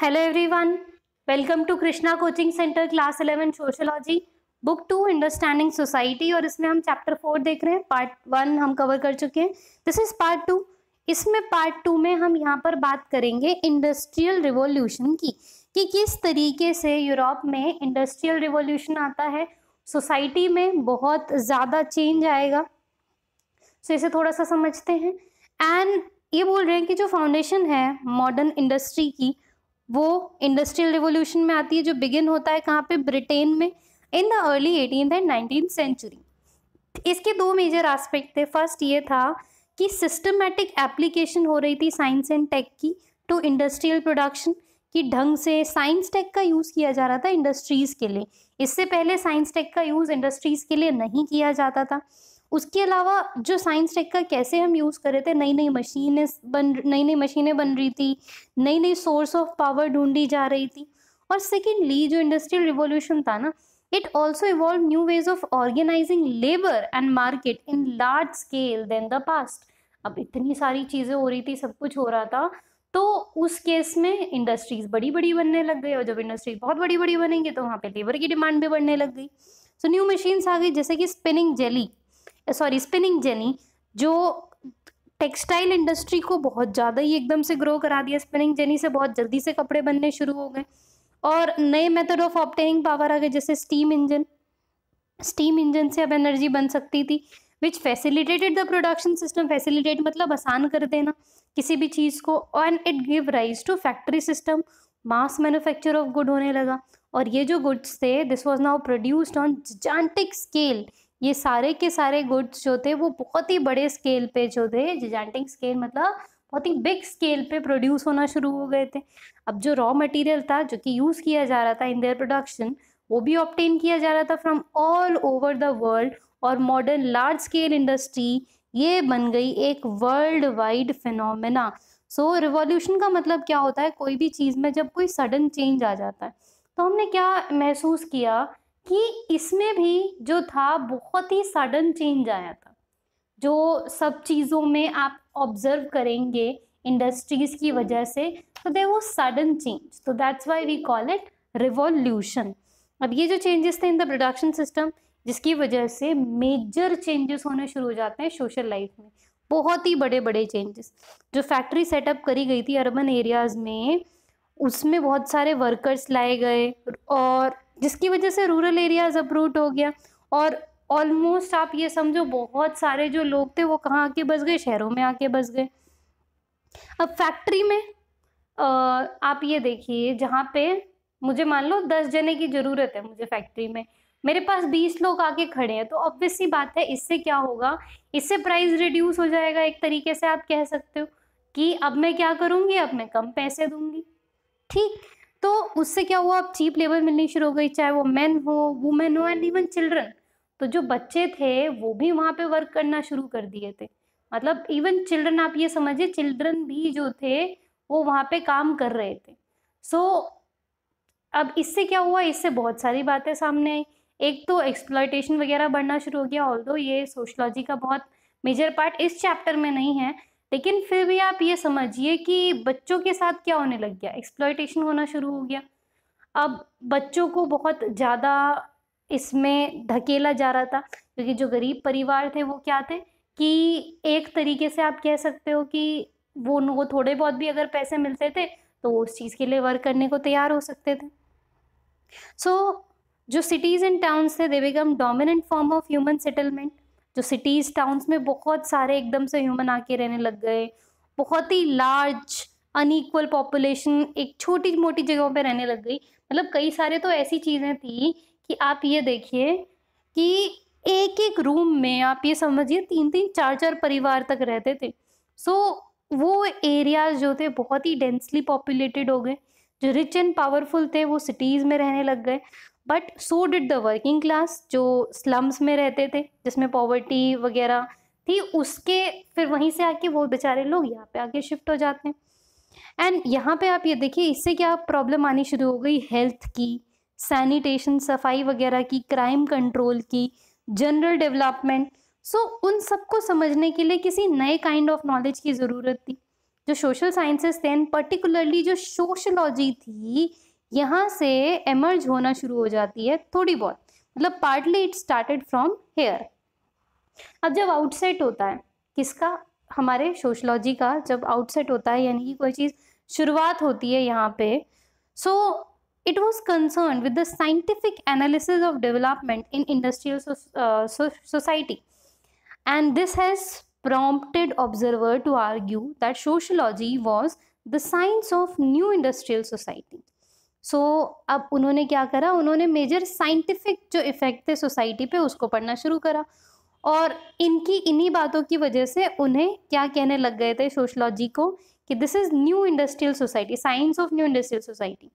hello everyone welcome to Krishna coaching centre class eleven sociology book two understanding society और इसमें हम chapter four देख रहे हैं पार्ट वन हम कवर कर चुके हैं दिस इज पार्ट टू इसमें पार्ट टू में हम यहाँ पर बात करेंगे इंडस्ट्रियल रिवॉल्यूशन की कि किस तरीके से यूरोप में इंडस्ट्रियल रिवोल्यूशन आता है सोसाइटी में बहुत ज़्यादा चेंज आएगा सो इसे थोड़ा सा समझते हैं एंड ये बोल रहे हैं कि जो फाउंडेशन है मॉडर्न इंडस्ट्री की वो इंडस्ट्रियल रिवोल्यूशन में आती है जो बिगिन होता है कहाँ पे ब्रिटेन में in the early eighteen and nineteen century इसके दो मेजर एस्पेक्ट थे फर्स्ट ये था कि सिस्टमेटिक एप्लीकेशन हो रही थी साइंस एंड टेक की टू इंडस्ट्रियल प्रोडक्शन की ढंग से साइंस टेक का यूज़ किया जा रहा था इंडस्ट्रीज़ के लिए इससे पहले साइंस टेक का यूज़ इंडस्ट्रीज़ के लिए नहीं किया जाता था उसके अलावा जो साइंस टेक का कैसे हम यूज़ कर रहे थे नई नई मशीनें बन नई नई मशीनें बन रही थी नई नई सोर्स ऑफ पावर ढूंढी जा रही थी और सेकेंडली जो इंडस्ट्रियल रिवोल्यूशन था ना it also evolve new ways of organising labour and market in large scale than the past अब इतनी सारी चीज़ें हो रही थी सब कुछ हो रहा था तो उस केस में इंडस्ट्रीज़ बड़ी बड़ी बनने लग गई और जब इंडस्ट्रीज बहुत बड़ी बड़ी बनेंगी तो वहाँ पे लेबर की डिमांड भी बढ़ने लग गई सो न्यू मशीन्स आ गई जैसे कि spinning jelly sorry spinning jenny जो टेक्सटाइल इंडस्ट्री को बहुत ज़्यादा ही एकदम से ग्रो करा दिया स्पिनिंग जेनी से बहुत जल्दी से कपड़े बनने शुरू हो गए और नए मेथड ऑफ ऑप्टेनिंग पावर आ गए जैसे स्टीम इंजन स्टीम इंजन से अब एनर्जी बन सकती थी which facilitated the production system facilitate मतलब आसान कर देना किसी भी चीज़ को and it give rise to factory system mass manufacture of good होने लगा और ये जो गुड्स थे this was now produced on gigantic scale ये सारे के सारे गुड्स जो थे वो बहुत ही बड़े स्केल पे जो थे जिजेंटिंग स्केल मतलब बहुत ही बिग स्केल पे प्रोड्यूस होना शुरू हो गए थे अब जो रॉ मटेरियल था जो कि यूज़ किया जा रहा था इन देयर प्रोडक्शन वो भी ऑप्टेन किया जा रहा था from all over the world और मॉडर्न लार्ज स्केल इंडस्ट्री ये बन गई एक world wide phenomena so revolution का मतलब क्या होता है कोई भी चीज़ में जब कोई सडन चेंज आ जाता है तो हमने क्या महसूस किया कि इसमें भी जो था बहुत ही सडन चेंज आया था जो सब चीज़ों में आप ऑब्जर्व करेंगे इंडस्ट्रीज की वजह से तो दे वो सडन चेंज तो that's why we call it revolution अब ये जो चेंजेस थे इन द प्रोडक्शन सिस्टम जिसकी वजह से मेजर चेंजेस होने शुरू हो जाते हैं सोशल लाइफ में बहुत ही बड़े बड़े चेंजेस जो फैक्ट्री सेटअप करी गई थी अर्बन एरियाज़ में उसमें बहुत सारे वर्कर्स लाए गए और जिसकी वजह से रूरल एरियाज अप्रूट हो गया और ऑलमोस्ट आप ये समझो बहुत सारे जो लोग थे वो कहाँ आके बस गए शहरों में आके बस गए अब फैक्ट्री में आप ये देखिए जहाँ पे मुझे मान लो दस जने की ज़रूरत है मुझे फैक्ट्री में मेरे पास बीस लोग आके खड़े हैं तो ऑब्वियस सी बात है इससे क्या होगा इससे प्राइस रिड्यूस हो जाएगा एक तरीके से आप कह सकते हो कि अब मैं क्या करूँगी अब मैं कम पैसे दूंगी ठीक तो उससे क्या हुआ अब चीप लेबर मिलनी शुरू हो गई चाहे वो मैन हो वुमेन हो एंड इवन चिल्ड्रन तो जो बच्चे थे वो भी वहाँ पे वर्क करना शुरू कर दिए थे मतलब इवन चिल्ड्रन आप ये समझिए चिल्ड्रन भी जो थे वो वहाँ पे काम कर रहे थे सो so, अब इससे क्या हुआ इससे बहुत सारी बातें सामने आई एक तो एक्सप्लॉयटेशन वगैरह बढ़ना शुरू हो गया ऑल ये सोशलॉजी का बहुत मेजर पार्ट इस चैप्टर में नहीं है लेकिन फिर भी आप ये समझिए कि बच्चों के साथ क्या होने लग गया एक्सप्लॉयटेशन होना शुरू हो गया अब बच्चों को बहुत ज़्यादा इसमें धकेला जा रहा था क्योंकि जो गरीब परिवार थे वो क्या थे कि एक तरीके से आप कह सकते हो कि वो उनको थोड़े बहुत भी अगर पैसे मिलते थे तो वो उस चीज़ के लिए वर्क करने को तैयार हो सकते थे सो so, जो सिटीज़ एंड टाउन्स थे they become dominant form of human settlement जो सिटीज़ टाउन्स में बहुत सारे एकदम से ह्यूमन आके रहने लग गए बहुत ही लार्ज अनईक्वल पॉपुलेशन एक छोटी मोटी जगहों पे रहने लग गई मतलब कई सारे तो ऐसी चीज़ें थी कि आप ये देखिए कि एक एक रूम में आप ये समझिए तीन तीन चार चार परिवार तक रहते थे सो so, वो एरियाज जो थे बहुत ही डेंसली पॉपुलेटेड हो गए जो रिच एंड पावरफुल थे वो सिटीज़ में रहने लग गए but so did the working class जो स्लम्स में रहते थे जिसमें पॉवर्टी वगैरह थी उसके फिर वहीं से आके वो बेचारे लोग यहाँ पे आके शिफ्ट हो जाते हैं एंड यहाँ पे आप ये देखिए इससे क्या प्रॉब्लम आनी शुरू हो गई हेल्थ की सैनिटेशन सफाई वगैरह की क्राइम कंट्रोल की जनरल डेवलपमेंट सो उन सबको समझने के लिए किसी नए काइंड ऑफ नॉलेज की ज़रूरत थी जो सोशल साइंसेस थे एंड पर्टिकुलरली जो सोशलॉजी थी यहाँ से एमर्ज होना शुरू हो जाती है थोड़ी बहुत मतलब partly it started from here अब जब आउटसेट होता है किसका हमारे सोशलॉजी का जब आउटसेट होता है यानी कि कोई चीज़ शुरुआत होती है यहाँ पे so it was concern with the scientific analysis of development in industrial society and this has prompted observer to argue that sociology was the science of new industrial society so so, अब उन्होंने क्या करा उन्होंने major scientific जो effect थे society पे उसको पढ़ना शुरू करा और इनकी इन्हीं बातों की वजह से उन्हें क्या कहने लग गए थे सोशलॉजी को कि this is new industrial society science of new industrial society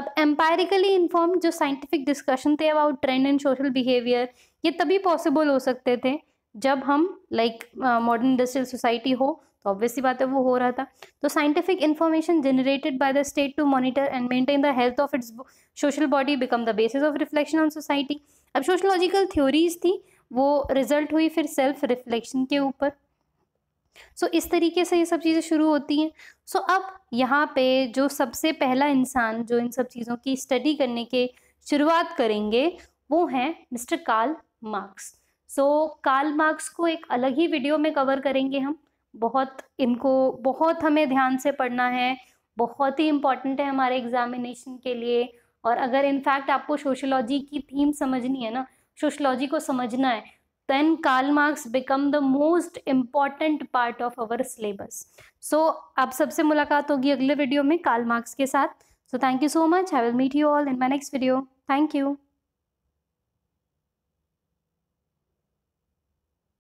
अब एम्पायरिकली इन्फॉर्म जो साइंटिफिक डिस्कशन थे about trend and social behaviour ये तभी पॉसिबल हो सकते थे जब हम लाइक मॉडर्न इंडस्ट्रियल सोसाइटी हो तो ऑब्वियसली बात है वो हो रहा था तो scientific information generated by the state to monitor and maintain the health of its social body become the basis of reflection on society अब सोशलॉजिकल थ्योरीज थी वो रिजल्ट हुई फिर सेल्फ रिफ्लेक्शन के ऊपर सो so, इस तरीके से ये सब चीज़ें शुरू होती हैं सो so, अब यहाँ पे जो सबसे पहला इंसान जो इन सब चीज़ों की स्टडी करने के शुरुआत करेंगे वो हैं mister Karl Marx so Karl Marx को एक अलग ही वीडियो में कवर करेंगे हम बहुत इनको बहुत हमें ध्यान से पढ़ना है बहुत ही इम्पॉर्टेंट है हमारे एग्जामिनेशन के लिए और अगर इनफैक्ट आपको सोशोलॉजी की थीम समझनी है ना सोशोलॉजी को समझना है then karl Marx become the most important part of our syllabus so आप सबसे मुलाकात होगी अगले वीडियो में कार्ल मार्क्स के साथ so thank you so much I will meet you all in my next video thank you